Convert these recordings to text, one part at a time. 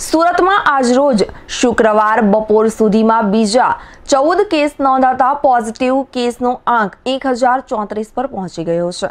સુરતમાં આજરોજ શુક્રવાર બપોર સુધીમાં બીજા ચૌદ કેસ નોંધાતા પોઝિટિવ કેસનો આંક એક હજાર ચોત્રીસ પર પહોંચી ગયો છે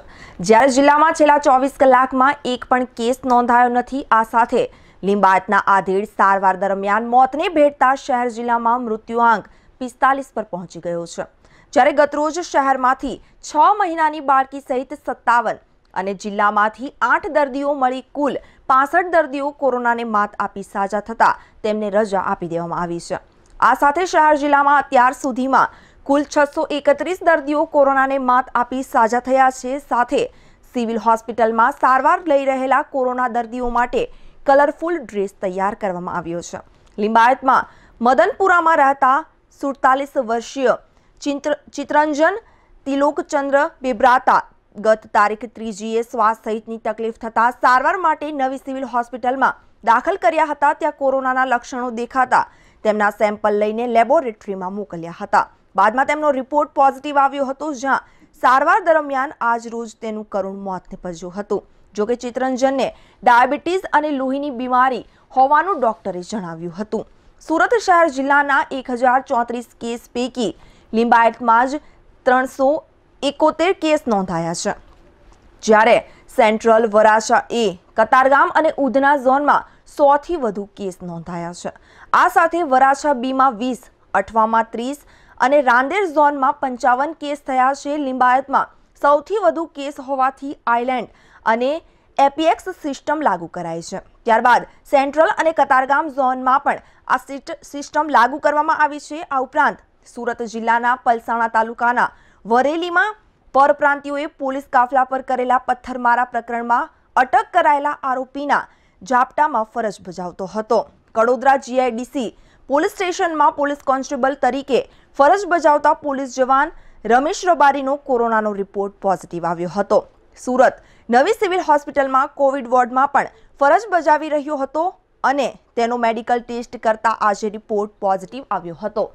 જ્યારે જિલ્લામાં છેલ્લા ચોવીસ કલાકમાં એક પણ કેસ નોંધાયો નથી આ સાથે લીંબાતના આધેડ સારવાર દરમિયાન મોતને ભેટતા શહેર જિલ્લામાં મૃત્યુઆંક પિસ્તાલીસ પર પહોંચી ગયો છે જ્યારે ગતરોજ શહેરમાંથી છ મહિનાની બાળકી સહિત સત્તાવન અને જિલ્લામાંથી આઠ દર્દીઓ મળી કુલ પાસઠ દર્દીઓ કોરોનાને માત આપી સાજા થતાં તેમને રજા આપી દેવામાં આવી છે આ સાથે શહેર જિલ્લામાં અત્યાર સુધીમાં કુલ છસો એકત્રીસ દર્દીઓ કોરોનાને માત આપી સાજા થયા છે સાથે સિવિલ હોસ્પિટલમાં સારવાર લઈ રહેલા કોરોના દર્દીઓ માટે કલરફુલ ડ્રેસ તૈયાર કરવામાં આવ્યો છે લિંબાયતમાં મદનપુરામાં રહેતા સુડતાલીસ વર્ષીય ચિત્રંજન તિલોકચંદ્ર બેબ્રાતા ગત તારીખ ત્રીજીએ શ્વાસ સહિતની તકલીફ થતાં સારવાર માટે નવી સિવિલ હોસ્પિટલમાં દાખલ કર્યા હતા ત્યાં કોરોનાના લક્ષણો દેખાતા તેમના સેમ્પલ લઈને લેબોરેટરીમાં મોકલ્યા હતા બાદમાં તેમનો રિપોર્ટ પોઝિટિવ આવ્યો હતો જ્યાં સારવાર દરમિયાન આજ રોજ તેનું કરુણ મોત નિપજ્યું હતું જોકે ચિત્રંજનને ડાયાબિટીસ અને લોહીની બીમારી હોવાનું ડોક્ટરે જણાવ્યું હતું સુરત શહેર જિલ્લાના એક કેસ પૈકી લિંબાયતમાં જ ત્રણસો એકોતેર કેસ નોંધાયા છે જ્યારે સેન્ટ્રલ વરાછા એ કતારગામ અને ઉધના ઝોનમાં સોથી વધુ કેસ નોંધાયા છે આ સાથે વરાછા બીમાં વીસ અઠવામાં ત્રીસ અને રાંદેર ઝોનમાં પંચાવન કેસ થયા છે લિંબાયતમાં સૌથી વધુ કેસ હોવાથી આઇલેન્ડ અને એપીએક્સ સિસ્ટમ લાગુ કરાઈ છે ત્યારબાદ સેન્ટ્રલ અને કતારગામ ઝોનમાં પણ આ સિસ્ટમ લાગુ કરવામાં આવી છે આ ઉપરાંત સુરત જિલ્લાના પલસાણા તાલુકાના વરેલીમાં પરપ્રાંતિઓએ પોલીસ કાફલા પર કરેલા પથ્થરમારા પ્રકરણમાં અટક કરાયેલા આરોપીના જાપટામાં ફરજ બજાવતો હતો કડોદરા જીઆઈડીસી પોલીસ સ્ટેશનમાં પોલીસ કોન્સ્ટેબલ તરીકે ફરજ બજાવતા પોલીસ જવાન રમેશ રબારીનો કોરોનાનો રિપોર્ટ પોઝિટિવ આવ્યો હતો સુરત નવી સિવિલ હોસ્પિટલમાં કોવિડ વોર્ડમાં પણ ફરજ બજાવી રહ્યો હતો અને તેનો મેડિકલ ટેસ્ટ કરતા આજે રિપોર્ટ પોઝિટિવ આવ્યો હતો